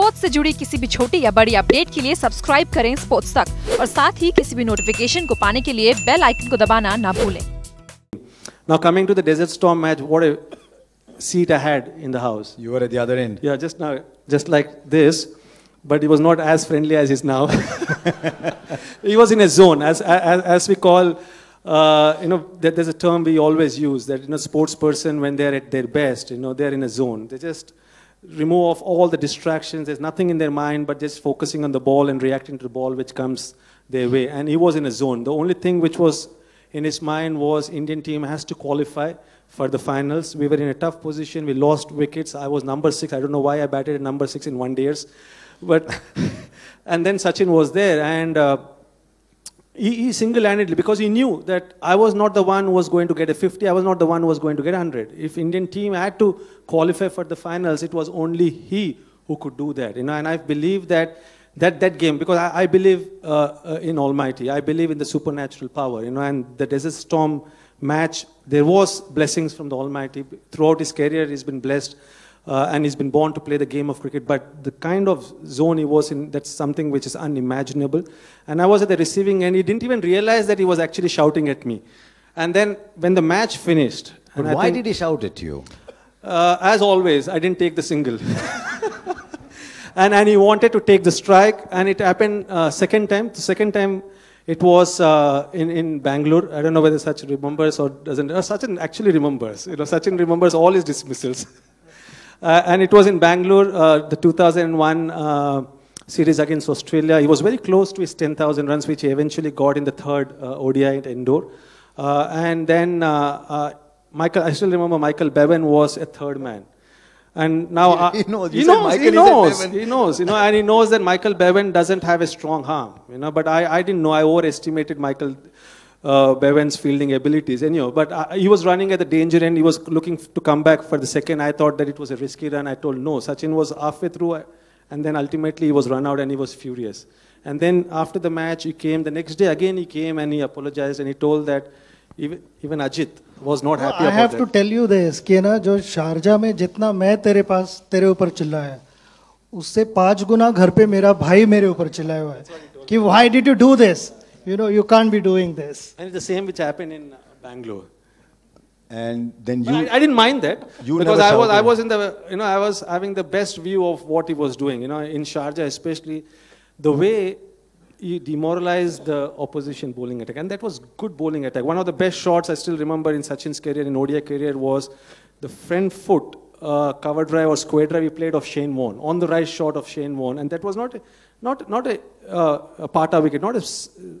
Sports से जुड़ी किसी भी छोटी या बड़ी अपडेट के लिए सब्सक्राइब करें स्पोर्ट्स तक और साथ ही किसी भी नोटिफिकेशन को पाने के लिए बेल आइकन को दबाना ना भूलें Now coming to the Desert Storm match, what a seat I had in the house. You were at the other end. Yeah, just now, just like this, but he was not as friendly as is now. he was in a zone, as as, as we call. Uh, you know, that there's a term we always use that you know, sports person when they're at their best, you know, they're in a zone. They just remove off all the distractions. There's nothing in their mind but just focusing on the ball and reacting to the ball which comes their way. And he was in a zone. The only thing which was in his mind was Indian team has to qualify for the finals. We were in a tough position. We lost wickets. I was number six. I don't know why I batted at number six in one days. But and then Sachin was there, and uh, he, he single-handedly, because he knew that I was not the one who was going to get a 50, I was not the one who was going to get 100. If Indian team had to qualify for the finals, it was only he who could do that. You know, and I believe that that, that game, because I, I believe uh, uh, in Almighty, I believe in the supernatural power, you know, and the Desert Storm match, there was blessings from the Almighty. Throughout his career, he's been blessed uh, and he's been born to play the game of cricket. But the kind of zone he was in, that's something which is unimaginable. And I was at the receiving end. He didn't even realize that he was actually shouting at me. And then when the match finished, but why think, did he shout at you? Uh, as always, I didn't take the single. and, and he wanted to take the strike, and it happened uh, second time. The second time it was uh, in, in Bangalore. I don't know whether Sachin remembers or doesn't. Uh, Sachin actually remembers. You know, Sachin remembers all his dismissals. Uh, and it was in Bangalore, uh, the 2001 uh, series against Australia. He was very close to his 10,000 runs, which he eventually got in the third ODI at Indore. and then Michael, I still remember Michael Bevan was a third man. And now he, he knows. He, knows. Michael he knows. He knows. You know, and he knows that Michael Bevan doesn't have a strong arm. You know, but I, I didn't know. I overestimated Michael uh, Bevan's fielding abilities. And, you know, but uh, he was running at the danger end. He was looking to come back for the second. I thought that it was a risky run. I told no. Sachin was halfway through, uh, and then ultimately he was run out and he was furious. And then after the match, he came. The next day, again, he came and he apologized and he told that even, even Ajit was not happy I have that. to tell you this Kena. Just जो Sharjah Jitna जितना tere pas tere तेरे ऊपर चिल्लाया उससे पांच गुना घर पे मेरा भाई मेरे ऊपर चिल्लाया हुआ है कि why did you do you know, you can't be doing this. And it's the same which happened in uh, Bangalore. And then you. I, I, didn't mind that because I was I was in the you know I was having the best view of what he was doing. You know, in Sharjah especially, the way he demoralized the opposition bowling attack, and that was good bowling attack. One of the best shots I still remember in Sachin's career in ODI career was the front foot uh, cover drive or square drive he played of Shane Warne, on the right shot of Shane Warne, and that was not a, not not a, uh, a Pata wicket, not a,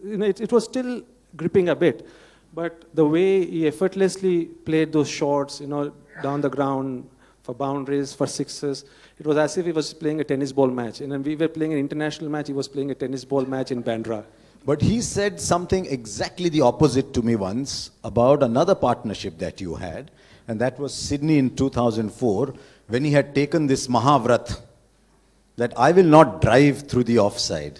you know, it, it was still gripping a bit, but the way he effortlessly played those shots, you know, down the ground for boundaries, for sixes, it was as if he was playing a tennis ball match, and we were playing an international match, he was playing a tennis ball match in Bandra. But he said something exactly the opposite to me once about another partnership that you had and that was Sydney in 2004 when he had taken this Mahavrat that I will not drive through the offside.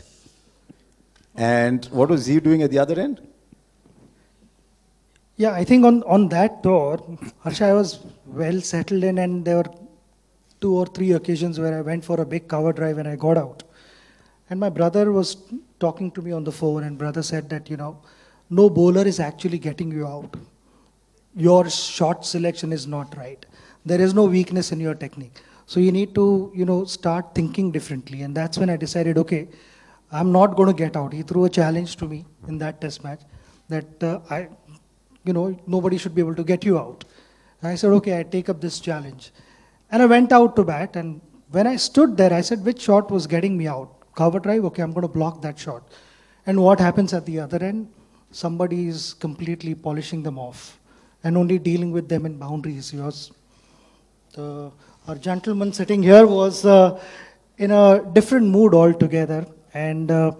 And what was he doing at the other end? Yeah, I think on, on that tour, Harsha, I was well settled in, and there were two or three occasions where I went for a big cover drive and I got out. And my brother was talking to me on the phone, and brother said that, you know, no bowler is actually getting you out your shot selection is not right. There is no weakness in your technique. So you need to, you know, start thinking differently. And that's when I decided, okay, I'm not going to get out. He threw a challenge to me in that test match that uh, I, you know, nobody should be able to get you out. And I said, okay, I take up this challenge. And I went out to bat. And when I stood there, I said, which shot was getting me out? Cover drive? Okay, I'm going to block that shot. And what happens at the other end? Somebody is completely polishing them off and only dealing with them in boundaries. Yours, the, our gentleman sitting here was uh, in a different mood altogether. And, uh,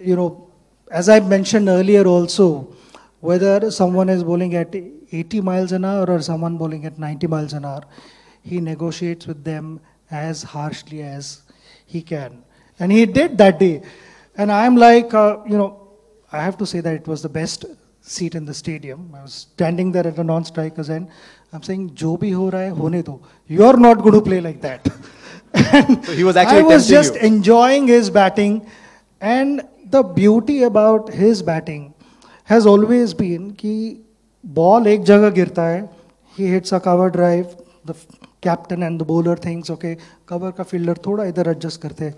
you know, as I mentioned earlier also, whether someone is bowling at 80 miles an hour or someone bowling at 90 miles an hour, he negotiates with them as harshly as he can. And he did that day. And I'm like, uh, you know, I have to say that it was the best seat in the stadium. I was standing there at a non-striker's end. I'm saying, "Jo bhi ho raha hai, hone do. You're not going to play like that." so he was actually. I was just you. enjoying his batting, and the beauty about his batting has always been that ball, एक जगह girta He hits a cover drive. The captain and the bowler things okay cover का fielder थोड़ा इधर adjust करते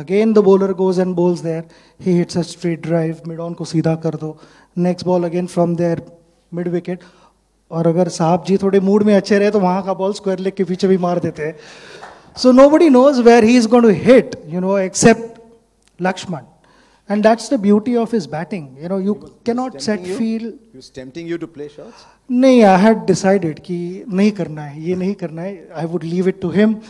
again the bowler goes and bowls there he hits a straight drive mid on को सीधा कर दो next ball again from there mid wicket और अगर साहब जी थोड़े मूड में अच्छे रहे तो वहाँ का बॉल स्क्वायर लेग के पीछे भी मार देते हैं so nobody knows where he is gone to hit you know except Laxman And that's the beauty of his batting. You know, you cannot set you? field. He was tempting you to play shots? No, I had decided that I करना है ये नहीं would leave it to him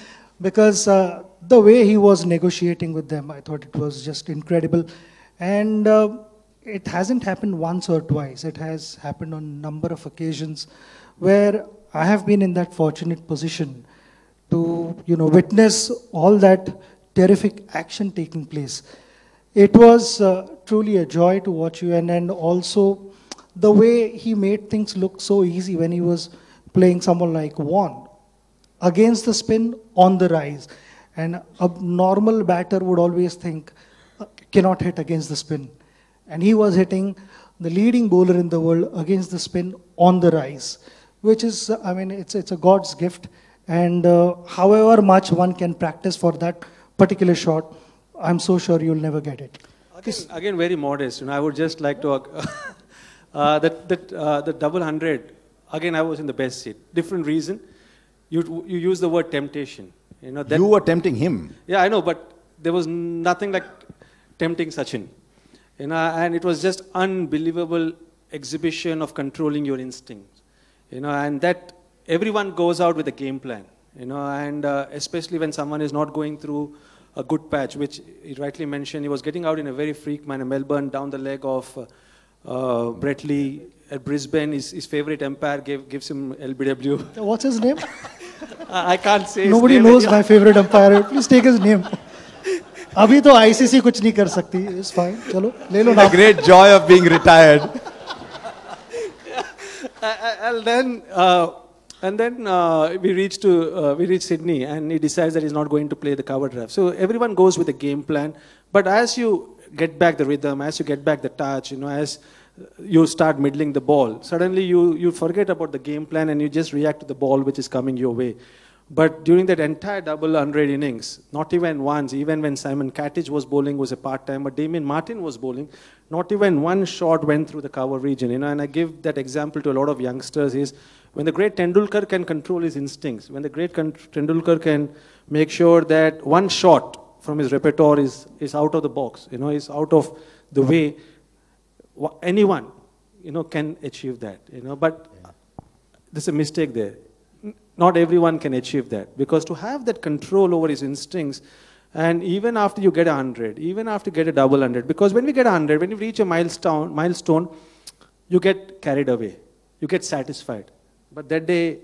because uh, the way he was negotiating with them, I thought it was just incredible. And uh, it hasn't happened once or twice. It has happened on a number of occasions where I have been in that fortunate position to, you know, witness all that terrific action taking place. It was uh, truly a joy to watch you, and, and also the way he made things look so easy when he was playing someone like Juan against the spin on the rise. And a normal batter would always think, uh, cannot hit against the spin. And he was hitting the leading bowler in the world against the spin on the rise, which is, I mean, it's, it's a God's gift. And uh, however much one can practice for that particular shot, I'm so sure you'll never get it. Again, again very modest. You know, I would just like to. uh, that that uh, the double hundred. Again, I was in the best seat. Different reason. You you use the word temptation. You know that, you were tempting him. Yeah, I know, but there was nothing like tempting Sachin. You know, and it was just unbelievable exhibition of controlling your instincts. You know, and that everyone goes out with a game plan. You know, and uh, especially when someone is not going through a good patch, which he rightly mentioned. He was getting out in a very freak manner. Melbourne down the leg of uh, uh Brett Lee at Brisbane. His, his favorite umpire gave, gives him LBW. What's his name? I can't say. Nobody knows my favorite umpire. Please take his name. अभी तो ICC कुछ नहीं कर सकती it's fine चलो ले लो नाम great joy of being retired and then and then uh, we reach to uh, we reach Sydney, and he decides that he's not going to play the cover drive. So everyone goes with a game plan. But as you get back the rhythm, as you get back the touch, you know, as you start middling the ball, suddenly you you forget about the game plan and you just react to the ball which is coming your way. But during that entire double hundred innings, not even once, even when Simon Katic was bowling was a part time, but Damien Martin was bowling, not even one shot went through the cover region. You know, and I give that example to a lot of youngsters is when the great Tendulkar can control his instincts, when the great Tendulkar can make sure that one shot from his repertoire is, is out of the box, you know, is out of the way, anyone, you know, can achieve that, you know, but there's a mistake there not everyone can achieve that because to have that control over his instincts and even after you get a 100 even after you get a double 100 because when we get a 100 when you reach a milestone milestone you get carried away you get satisfied but that day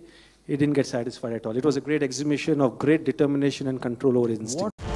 he didn't get satisfied at all it was a great exhibition of great determination and control over his instincts